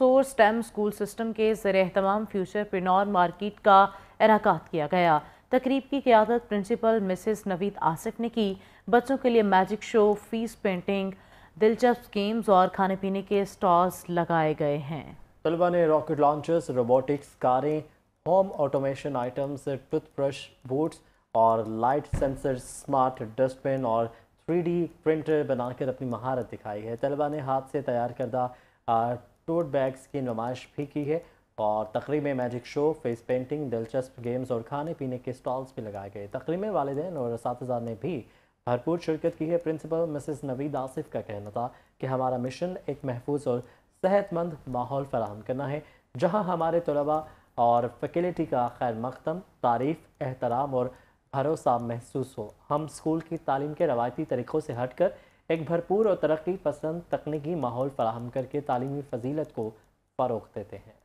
सोर stem school system के ज़र अहतमाम फ्यूचर पिनॉर मार्किट का इनका किया गया तकरीब की क्यादत प्रिंसिपल मिसेस नवीद आसिफ ने की बच्चों के लिए मैजिक शो फीस पेंटिंग दिलचस्प गेम्स और खाने पीने के स्टॉल्स लगाए गए हैं तलबा ने रॉकेट लॉन्चर्स रोबोटिक्स कारें home automation items toothbrush boots और लाइट सेंसर स्मार्ट डस्टबिन और डी प्रिंटर बनाकर अपनी महारत दिखाई है तलबा ने हाथ से तैयार करदा टोट बैग्स की नुमाइश भी की है और तकरीब में मैजिक शो फेस पेंटिंग दिलचस्प गेम्स और खाने पीने के स्टॉल्स भी लगाए गए तकरीब में वालदेन और इस ने भी भरपूर शिरकत की है प्रिंसिपल मिसेस नवीद आसिफ का कहना था कि हमारा मिशन एक महफूज और सेहतमंद माहौल फराहम करना है जहाँ हमारे तलबा और फैकल्टी का खैर मकदम तारीफ़ एहतराम और भरोसा महसूस हो हम स्कूल की तालीम के रवायती तरीक़ों से हट कर एक भरपूर और तरक्की पसंद तकनीकी माहौल फराहम करके तालीमी फजीलत को फ़रोग देते हैं